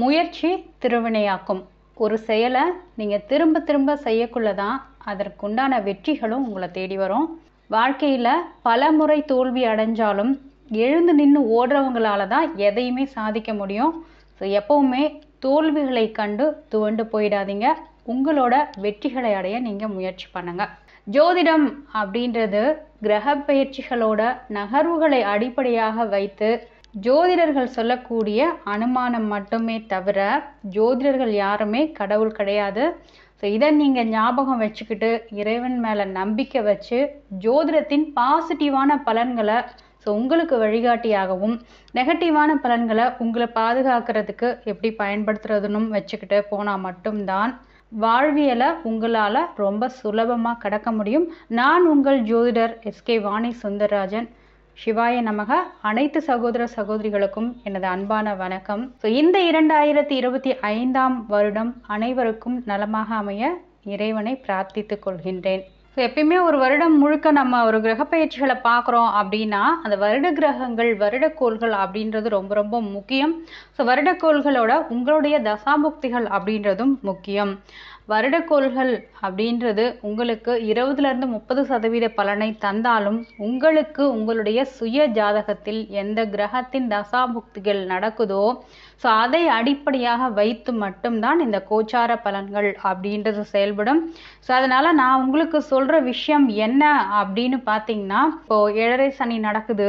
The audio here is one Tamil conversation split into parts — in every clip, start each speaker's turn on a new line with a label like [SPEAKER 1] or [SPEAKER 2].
[SPEAKER 1] முயற்சி திருவினையாக்கும் ஒரு செயலை நீங்கள் திரும்ப திரும்ப செய்யக்குள்ள தான் அதற்குண்டான வெற்றிகளும் உங்களை தேடி வரும் வாழ்க்கையில் பல முறை தோல்வி அடைஞ்சாலும் எழுந்து நின்று ஓடுறவங்களால தான் எதையுமே சாதிக்க முடியும் ஸோ எப்போவுமே தோல்விகளை கண்டு துவண்டு போயிடாதீங்க உங்களோட வெற்றிகளை அடைய நீங்கள் முயற்சி பண்ணுங்கள் ஜோதிடம் அப்படின்றது கிரக பயிற்சிகளோட நகர்வுகளை அடிப்படையாக வைத்து ஜோதிடர்கள் சொல்லக்கூடிய அனுமானம் மட்டுமே தவிர ஜோதிடர்கள் யாருமே கடவுள் கிடையாது ஸோ இதை நீங்கள் ஞாபகம் வச்சுக்கிட்டு இறைவன் மேலே நம்பிக்கை வச்சு ஜோதிடத்தின் பாசிட்டிவான பலன்களை ஸோ உங்களுக்கு வழிகாட்டியாகவும் நெகட்டிவான பலன்களை உங்களை பாதுகாக்கிறதுக்கு எப்படி பயன்படுத்துறதுன்னு வச்சுக்கிட்டு போனால் மட்டும்தான் வாழ்வியலை உங்களால் ரொம்ப சுலபமாக கடக்க முடியும் நான் உங்கள் ஜோதிடர் எஸ்கே வாணி சுந்தரராஜன் சிவாய நமக அனைத்து சகோதர சகோதரிகளுக்கும் எனது அன்பான வணக்கம் ஸோ இந்த இரண்டாயிரத்தி இருபத்தி ஐந்தாம் வருடம் அனைவருக்கும் நலமாக அமைய இறைவனை பிரார்த்தித்துக் கொள்கின்றேன் ஸோ எப்பயுமே ஒரு வருடம் முழுக்க நம்ம ஒரு கிரக பயிற்சிகளை பார்க்குறோம் அப்படின்னா அந்த வருட கிரகங்கள் வருடக்கோள்கள் அப்படின்றது ரொம்ப ரொம்ப முக்கியம் ஸோ வருடக்கோள்களோட உங்களுடைய தசாபுக்திகள் அப்படின்றதும் முக்கியம் வருடக்கோள்கள் அப்படின்றது உங்களுக்கு இருபதுலேருந்து முப்பது சதவீத பலனை தந்தாலும் உங்களுக்கு உங்களுடைய சுய ஜாதகத்தில் எந்த கிரகத்தின் தசாபுக்திகள் நடக்குதோ ஸோ அதை அடிப்படையாக வைத்து மட்டும்தான் இந்த கோச்சார பலன்கள் அப்படின்றது செயல்படும் ஸோ அதனால் நான் உங்களுக்கு சொல்கிற விஷயம் என்ன அப்படின்னு பார்த்தீங்கன்னா இப்போது ஏழரை சனி நடக்குது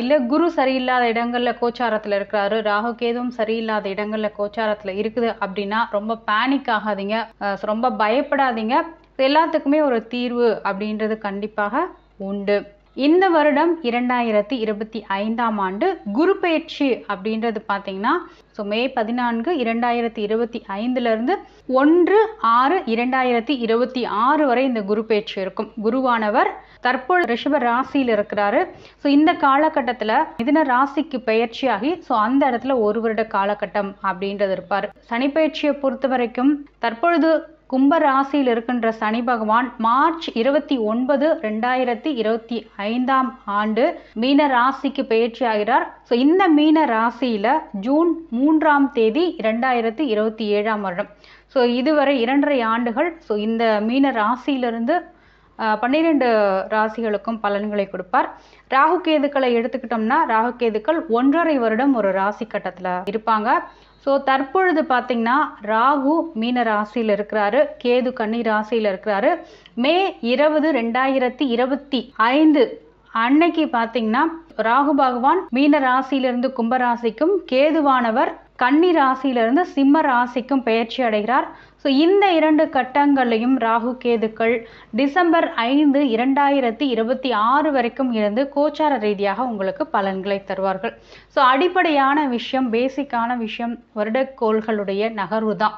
[SPEAKER 1] இல்லை குரு சரியில்லாத இடங்களில் கோச்சாரத்தில் இருக்கிறாரு ராகு கேதுவும் சரியில்லாத இடங்களில் கோச்சாரத்தில் இருக்குது அப்படின்னா ரொம்ப பேனிக் ஆகாதீங்க ரொம்ப பயப்படாதீங்க எல்லாத்துக்குமே ஒரு தீர்வு அப்படின்றது கண்டிப்பாக உண்டு இந்த வருடம் இரண்டாயிரத்தி இருபத்தி ஐந்தாம் ஆண்டு குரு பயிற்சி அப்படின்றது பார்த்தீங்கன்னா ஸோ மே பதினான்கு இரண்டாயிரத்தி இருபத்தி ஐந்துலேருந்து ஒன்று ஆறு இரண்டாயிரத்தி இருபத்தி ஆறு வரை இந்த குரு பயிற்சி இருக்கும் குருவானவர் தற்போது ரிஷப ராசியில் இருக்கிறாரு ஸோ இந்த காலகட்டத்தில் மிதன ராசிக்கு பயிற்சியாகி ஸோ அந்த இடத்துல ஒரு வருட காலகட்டம் அப்படின்றது இருப்பார் சனி பொறுத்த வரைக்கும் தற்பொழுது கும்பராசியில் இருக்கின்ற சனி பகவான் மார்ச் இருபத்தி ஒன்பது ரெண்டாயிரத்தி இருபத்தி ஐந்தாம் ஆண்டு மீன ராசிக்கு பயிற்சி ஆகிறார் ஸோ இந்த மீன ராசியில ஜூன் மூன்றாம் தேதி இரண்டாயிரத்தி இருபத்தி ஏழாம் வருடம் ஸோ இதுவரை இரண்டரை ஆண்டுகள் ஸோ இந்த மீன ராசியிலிருந்து பன்னிரெண்டு ராசிகளுக்கும் பலன்களை கொடுப்பார் ராகு கேதுக்களை எடுத்துக்கிட்டோம்னா ராகு கேதுக்கள் ஒன்றரை வருடம் ஒரு ராசி கட்டத்தில் இருப்பாங்க ஸோ தற்பொழுது பார்த்தீங்கன்னா ராகு மீன ராசியில் இருக்கிறாரு கேது கன்னி ராசியில் இருக்கிறாரு மே இருபது ரெண்டாயிரத்தி இருபத்தி ஐந்து அன்னைக்கு பார்த்தீங்கன்னா ராகு பகவான் மீன ராசியிலிருந்து கும்பராசிக்கும் கேதுவானவர் கன்னி ராசியிலிருந்து சிம்ம ராசிக்கும் பயிற்சி அடைகிறார் ஸோ இந்த இரண்டு கட்டங்களையும் ராகு கேதுக்கள் டிசம்பர் ஐந்து இரண்டாயிரத்தி இருபத்தி ஆறு வரைக்கும் இருந்து கோச்சார ரீதியாக உங்களுக்கு பலன்களை தருவார்கள் ஸோ அடிப்படையான விஷயம் பேசிக்கான விஷயம் வருடக்கோள்களுடைய நகர்வு தான்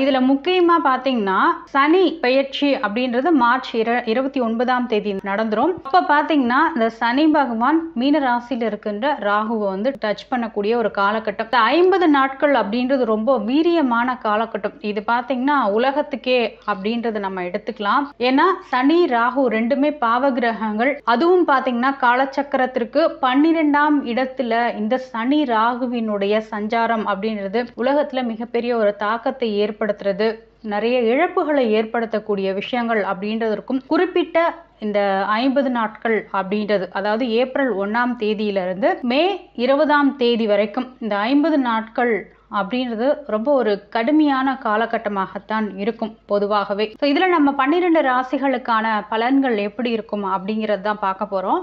[SPEAKER 1] இதில் முக்கியமாக பார்த்தீங்கன்னா சனி பெயர்ச்சி அப்படின்றது மார்ச் இர இருபத்தி ஒன்பதாம் தேதி நடந்துடும் அப்போ பார்த்தீங்கன்னா இந்த சனி பகவான் மீன ராசியில் இருக்கின்ற ராகுவை வந்து டச் பண்ணக்கூடிய ஒரு காலகட்டம் ஐம்பது நாட்கள் அப்படின்றது ரொம்ப வீரியமான காலகட்டம் இது பார்த்து பார்த்தீங்கன்னா உலகத்துக்கே அப்படின்றத நம்ம எடுத்துக்கலாம் ஏன்னா சனி ராகு ரெண்டுமே பாவ கிரகங்கள் அதுவும் பார்த்தீங்கன்னா காலச்சக்கரத்திற்கு பன்னிரெண்டாம் இடத்துல இந்த சனி ராகுவினுடைய சஞ்சாரம் அப்படின்றது உலகத்துல மிகப்பெரிய ஒரு தாக்கத்தை ஏற்படுத்துறது நிறைய இழப்புகளை ஏற்படுத்தக்கூடிய விஷயங்கள் அப்படின்றதற்கும் குறிப்பிட்ட இந்த ஐம்பது நாட்கள் அப்படின்றது அதாவது ஏப்ரல் ஒன்றாம் தேதியிலிருந்து மே இருபதாம் தேதி வரைக்கும் இந்த ஐம்பது நாட்கள் அப்படின்றது ரொம்ப ஒரு கடுமையான காலகட்டமாகத்தான் இருக்கும் பொதுவாகவே ஸோ இதில் நம்ம பன்னிரெண்டு ராசிகளுக்கான பலன்கள் எப்படி இருக்கும் அப்படிங்கிறது தான் பார்க்க போகிறோம்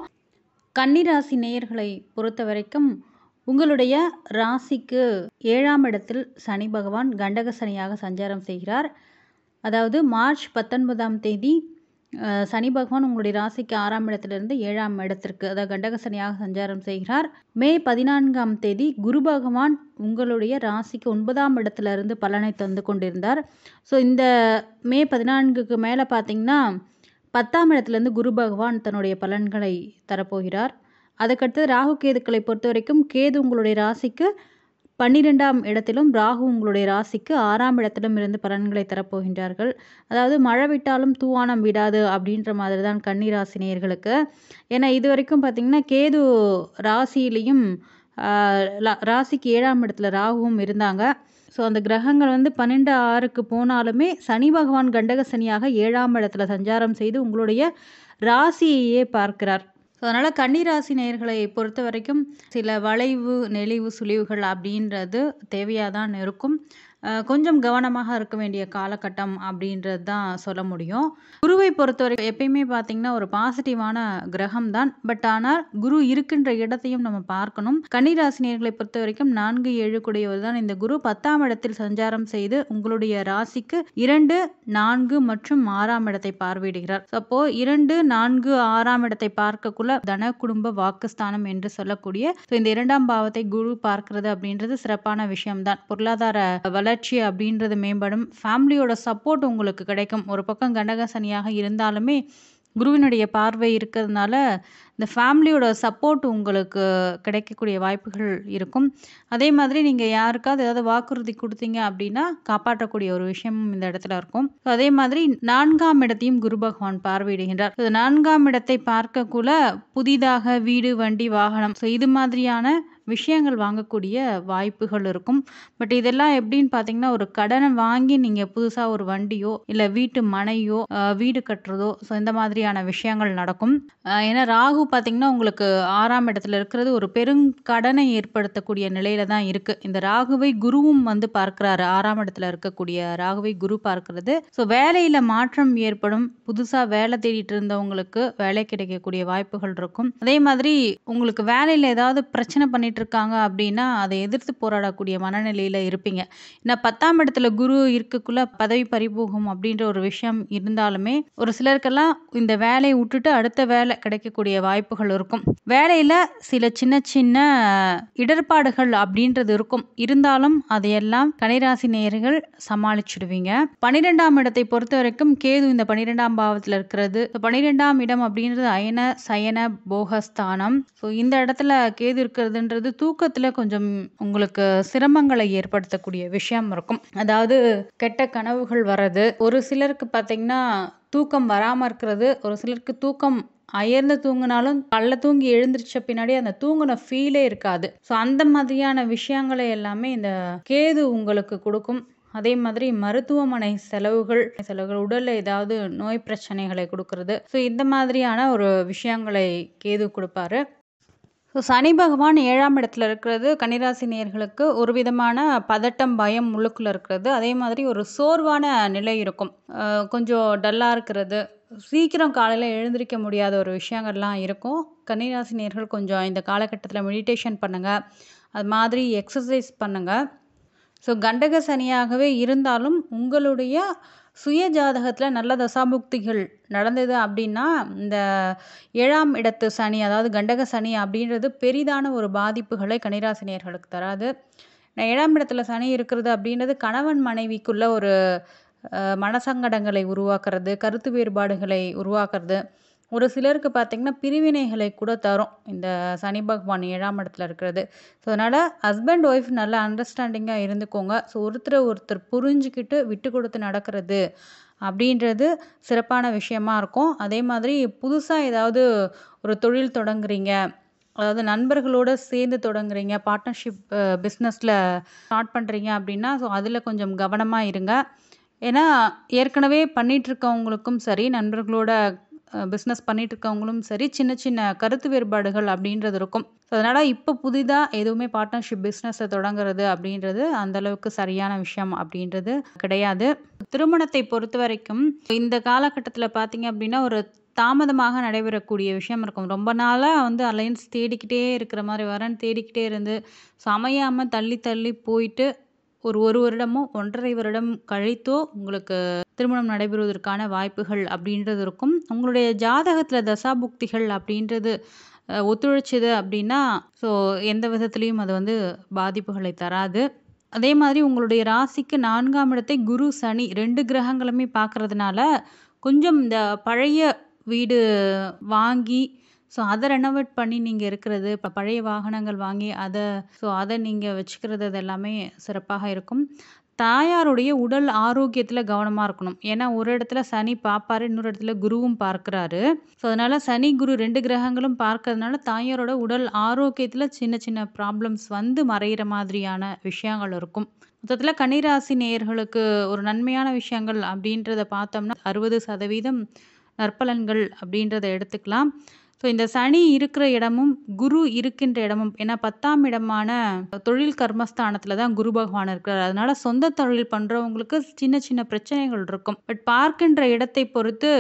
[SPEAKER 1] கன்னிராசி நேயர்களை பொறுத்த வரைக்கும் உங்களுடைய ராசிக்கு ஏழாம் இடத்தில் சனி பகவான் கண்டக சனியாக சஞ்சாரம் செய்கிறார் அதாவது மார்ச் பத்தொன்பதாம் தேதி சனி பகவான் உங்களுடைய ராசிக்கு ஆறாம் இடத்திலிருந்து ஏழாம் இடத்திற்கு அதாவது கண்டக சனியாக சஞ்சாரம் செய்கிறார் மே பதினான்காம் தேதி குரு பகவான் உங்களுடைய ராசிக்கு ஒன்பதாம் இடத்திலிருந்து பலனை தந்து கொண்டிருந்தார் ஸோ இந்த மே பதினான்குக்கு மேலே பார்த்தீங்கன்னா பத்தாம் இடத்துலேருந்து குரு பகவான் தன்னுடைய பலன்களை தரப்போகிறார் அதுக்கடுத்தது ராகு கேதுக்களை பொறுத்த வரைக்கும் கேது உங்களுடைய ராசிக்கு பன்னிரெண்டாம் இடத்திலும் ராகு உங்களுடைய ராசிக்கு ஆறாம் இடத்திலும் இருந்து பலன்களை தரப்போகின்றார்கள் அதாவது மழை விட்டாலும் தூவானம் விடாது அப்படின்ற மாதிரி தான் கன்னி ராசி நேர்களுக்கு ஏன்னா இது வரைக்கும் பார்த்திங்கன்னா கேது ராசியிலையும் ராசிக்கு ஏழாம் இடத்துல ராகுவும் இருந்தாங்க ஸோ அந்த கிரகங்கள் வந்து பன்னெண்டு ஆறுக்கு போனாலுமே சனி பகவான் கண்டக சனியாக ஏழாம் இடத்துல சஞ்சாரம் செய்து உங்களுடைய ராசியையே பார்க்கிறார் ஸோ அதனால் கன்னிராசி நேர்களை பொறுத்த வரைக்கும் சில வளைவு நெளிவு சுழிவுகள் அப்படின்றது தேவையாக தான் இருக்கும் கொஞ்சம் கவனமாக இருக்க வேண்டிய காலகட்டம் அப்படின்றது தான் சொல்ல முடியும் குருவை பொறுத்தவரைக்கும் எப்பயுமே பார்த்தீங்கன்னா ஒரு பாசிட்டிவான கிரகம் தான் பட் ஆனால் குரு இருக்கின்ற இடத்தையும் நம்ம பார்க்கணும் கன்னிராசினியர்களை பொறுத்த வரைக்கும் நான்கு ஏழு கூடியவர் தான் இந்த குரு பத்தாம் இடத்தில் சஞ்சாரம் செய்து உங்களுடைய ராசிக்கு இரண்டு நான்கு மற்றும் ஆறாம் இடத்தை பார்வையிடுகிறார் அப்போ இரண்டு நான்கு ஆறாம் இடத்தை பார்க்கக்குள்ள தன குடும்ப வாக்குஸ்தானம் என்று சொல்லக்கூடிய இந்த இரண்டாம் பாவத்தை குரு பார்க்கிறது அப்படின்றது சிறப்பான விஷயம்தான் பொருளாதார வளர்ச்சி வளர்ச்சி அப்படின்றது மேம்படும் ஃபேமிலியோட சப்போர்ட் உங்களுக்கு கிடைக்கும் ஒரு பக்கம் கண்டக சனியாக இருந்தாலுமே குருவினுடைய பார்வை இருக்கிறதுனால இந்த ஃபேமிலியோட சப்போர்ட் உங்களுக்கு கிடைக்கக்கூடிய வாய்ப்புகள் இருக்கும் அதே மாதிரி நீங்கள் யாருக்காவது ஏதாவது வாக்குறுதி கொடுத்தீங்க அப்படின்னா காப்பாற்றக்கூடிய ஒரு விஷயமும் இந்த இடத்துல இருக்கும் அதே மாதிரி நான்காம் இடத்தையும் குரு பகவான் பார்வையிடுகின்றார் இது நான்காம் இடத்தை பார்க்கக்குள்ள புதிதாக வீடு வண்டி வாகனம் ஸோ இது மாதிரியான விஷயங்கள் வாங்கக்கூடிய வாய்ப்புகள் இருக்கும் பட் இதெல்லாம் எப்படின்னு பார்த்தீங்கன்னா ஒரு கடனை வாங்கி நீங்கள் புதுசாக ஒரு வண்டியோ இல்லை வீட்டு மனையோ வீடு கட்டுறதோ ஸோ இந்த மாதிரியான விஷயங்கள் நடக்கும் ஏன்னா ராகு பார்த்திங்கன்னா உங்களுக்கு ஆறாம் இடத்துல இருக்கிறது ஒரு பெரும் கடனை ஏற்படுத்தக்கூடிய நிலையில தான் இருக்குது இந்த ராகுவை குருவும் வந்து பார்க்குறாரு ஆறாம் இடத்துல இருக்கக்கூடிய ராகுவை குரு பார்க்கறது ஸோ வேலையில் மாற்றம் ஏற்படும் புதுசாக வேலை தேடிட்டு இருந்தவங்களுக்கு வேலை கிடைக்கக்கூடிய வாய்ப்புகள் இருக்கும் அதே மாதிரி உங்களுக்கு வேலையில் ஏதாவது பிரச்சனை பண்ணிட்டு இருக்காங்க அப்படின்னா அதை எதிர்த்து போராடக்கூடிய மனநிலையில் இருப்பீங்க ஏன்னா பத்தாம் இடத்துல குரு இருக்கக்குள்ள பதவி பறிபோகும் அப்படின்ற ஒரு விஷயம் இருந்தாலுமே ஒரு சிலருக்கெல்லாம் இந்த வேலையை விட்டுட்டு அடுத்த வேலை கிடைக்கக்கூடிய வாய்ப்பு வாய்ப்புகள் இருக்கும் வேலையில் சில சின்ன சின்ன இடர்பாடுகள் அப்படின்றது இருக்கும் இருந்தாலும் அதையெல்லாம் கனிராசி நேர்கள் சமாளிச்சுடுவீங்க பன்னிரெண்டாம் இடத்தை பொறுத்த வரைக்கும் கேது இந்த பன்னிரெண்டாம் பாவத்தில் இருக்கிறது பன்னிரெண்டாம் இடம் அப்படின்றது அயன சயன போகஸ்தானம் ஸோ இந்த இடத்துல கேது இருக்கிறதுன்றது தூக்கத்தில் கொஞ்சம் உங்களுக்கு சிரமங்களை ஏற்படுத்தக்கூடிய விஷயம் இருக்கும் அதாவது கெட்ட கனவுகள் வர்றது ஒரு சிலருக்கு பார்த்தீங்கன்னா தூக்கம் வராமல் இருக்கிறது ஒரு சிலருக்கு தூக்கம் அயர்ந்து தூங்கினாலும் கல்ல தூங்கி எழுந்திருச்ச பின்னாடி அந்த தூங்கின ஃபீலே இருக்காது ஸோ அந்த மாதிரியான விஷயங்களை எல்லாமே இந்த கேது உங்களுக்கு கொடுக்கும் அதே மாதிரி மருத்துவமனை செலவுகள் செலவுகள் உடலில் ஏதாவது நோய் பிரச்சனைகளை கொடுக்கறது ஸோ இந்த மாதிரியான ஒரு விஷயங்களை கேது கொடுப்பாரு ஸோ சனி பகவான் ஏழாம் இடத்துல இருக்கிறது கன்னிராசி நேர்களுக்கு ஒரு விதமான பதட்டம் பயம் முழுக்குள்ள இருக்கிறது அதே மாதிரி ஒரு சோர்வான நிலை இருக்கும் கொஞ்சம் டல்லாக இருக்கிறது சீக்கிரம் காலையில் எழுந்திருக்க முடியாத ஒரு விஷயங்கள்லாம் இருக்கும் கன்னிராசி நேர்கள் கொஞ்சம் இந்த காலகட்டத்தில் மெடிடேஷன் பண்ணுங்கள் அது மாதிரி எக்ஸசைஸ் பண்ணுங்கள் ஸோ கண்டக சனியாகவே இருந்தாலும் உங்களுடைய சுய ஜாதகத்தில் நல்ல தசாபுக்திகள் நடந்தது அப்படின்னா இந்த ஏழாம் இடத்து சனி அதாவது கண்டக சனி அப்படின்றது பெரிதான ஒரு பாதிப்புகளை கணிராசினியர்களுக்கு தராது ஏழாம் இடத்துல சனி இருக்கிறது அப்படின்றது கணவன் மனைவிக்குள்ள ஒரு மனசங்கடங்களை உருவாக்குறது கருத்து வேறுபாடுகளை உருவாக்குறது ஒரு சிலருக்கு பார்த்தீங்கன்னா பிரிவினைகளை கூட தரும் இந்த சனி பகவான் ஏழாம் இடத்துல இருக்கிறது ஸோ அதனால் ஹஸ்பண்ட் ஒய்ஃப் நல்ல அண்டர்ஸ்டாண்டிங்காக இருந்துக்கோங்க ஸோ ஒருத்தரை ஒருத்தர் புரிஞ்சுக்கிட்டு விட்டு கொடுத்து நடக்கிறது அப்படின்றது சிறப்பான விஷயமா இருக்கும் அதே மாதிரி புதுசாக ஏதாவது ஒரு தொழில் தொடங்குறீங்க அதாவது நண்பர்களோடு சேர்ந்து தொடங்குறீங்க பார்ட்னர்ஷிப் பிஸ்னஸில் ஸ்டார்ட் பண்ணுறீங்க அப்படின்னா ஸோ அதில் கொஞ்சம் கவனமாக இருங்க ஏன்னா ஏற்கனவே பண்ணிகிட்ருக்கவங்களுக்கும் சரி நண்பர்களோட பிஸ்னஸ் பண்ணிட்டு இருக்கவங்களும் சரி சின்ன சின்ன கருத்து வேறுபாடுகள் அப்படின்றது இருக்கும் ஸோ அதனால் இப்போ புதிதாக எதுவுமே பார்ட்னர்ஷிப் பிஸ்னஸை தொடங்குறது அப்படின்றது அந்தளவுக்கு சரியான விஷயம் அப்படின்றது கிடையாது திருமணத்தை பொறுத்த வரைக்கும் இந்த காலகட்டத்தில் பார்த்தீங்க அப்படின்னா ஒரு தாமதமாக நடைபெறக்கூடிய விஷயம் இருக்கும் ரொம்ப நாளாக வந்து அலையன்ஸ் தேடிக்கிட்டே இருக்கிற மாதிரி வரேன் தேடிக்கிட்டே இருந்து சமையாமல் தள்ளி தள்ளி போயிட்டு ஒரு ஒரு வருடமோ ஒன்றரை வருடம் கழித்தோ உங்களுக்கு திருமணம் நடைபெறுவதற்கான வாய்ப்புகள் அப்படின்றது இருக்கும் உங்களுடைய ஜாதகத்தில் தசாபுக்திகள் அப்படின்றது ஒத்துழைச்சது அப்படின்னா ஸோ எந்த விதத்துலேயும் அது வந்து பாதிப்புகளை தராது அதே மாதிரி உங்களுடைய ராசிக்கு நான்காம் இடத்தை குரு சனி ரெண்டு கிரகங்களுமே பார்க்கறதுனால கொஞ்சம் இந்த பழைய வீடு வாங்கி ஸோ அதை ரெனோவேட் பண்ணி நீங்கள் இருக்கிறது இப்போ பழைய வாகனங்கள் வாங்கி அதை ஸோ அதை நீங்கள் வச்சுக்கிறது எல்லாமே சிறப்பாக இருக்கும் தாயாருடைய உடல் ஆரோக்கியத்தில் கவனமாக இருக்கணும் ஏன்னா ஒரு இடத்துல சனி பார்ப்பாரு இன்னொரு இடத்துல குருவும் பார்க்குறாரு ஸோ அதனால் சனி குரு ரெண்டு கிரகங்களும் பார்க்கறதுனால தாயாரோட உடல் ஆரோக்கியத்தில் சின்ன சின்ன ப்ராப்ளம்ஸ் வந்து மறையிற மாதிரியான விஷயங்கள் இருக்கும் மொத்தத்தில் கன்னிராசி நேயர்களுக்கு ஒரு நன்மையான விஷயங்கள் அப்படின்றத பார்த்தோம்னா அறுபது சதவீதம் நற்பலன்கள் அப்படின்றத எடுத்துக்கலாம் ஸோ இந்த சனி இருக்கிற இடமும் குரு இருக்கின்ற இடமும் ஏன்னா பத்தாம் இடமான தொழில் கர்மஸ்தானத்தில் தான் குரு பகவான் இருக்கிறார் அதனால சொந்த தொழில் பண்ணுறவங்களுக்கு சின்ன சின்ன பிரச்சனைகள் இருக்கும் பட் பார்க்கின்ற இடத்தை பொறுத்து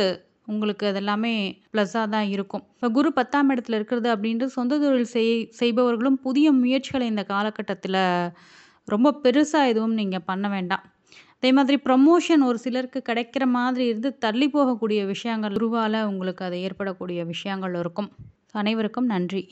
[SPEAKER 1] உங்களுக்கு அதெல்லாமே ப்ளஸ்ஸாக தான் இருக்கும் இப்போ குரு பத்தாம் இடத்துல இருக்கிறது அப்படின்றது சொந்த தொழில் செய் செய்பவர்களும் புதிய முயற்சிகளை இந்த காலகட்டத்தில் ரொம்ப பெருசாக எதுவும் நீங்கள் பண்ண வேண்டாம் அதே மாதிரி ப்ரமோஷன் ஒரு சிலருக்கு கிடைக்கிற மாதிரி இருந்து தள்ளி போகக்கூடிய விஷயங்கள் உருவால் உங்களுக்கு அது ஏற்படக்கூடிய விஷயங்கள் இருக்கும் அனைவருக்கும் நன்றி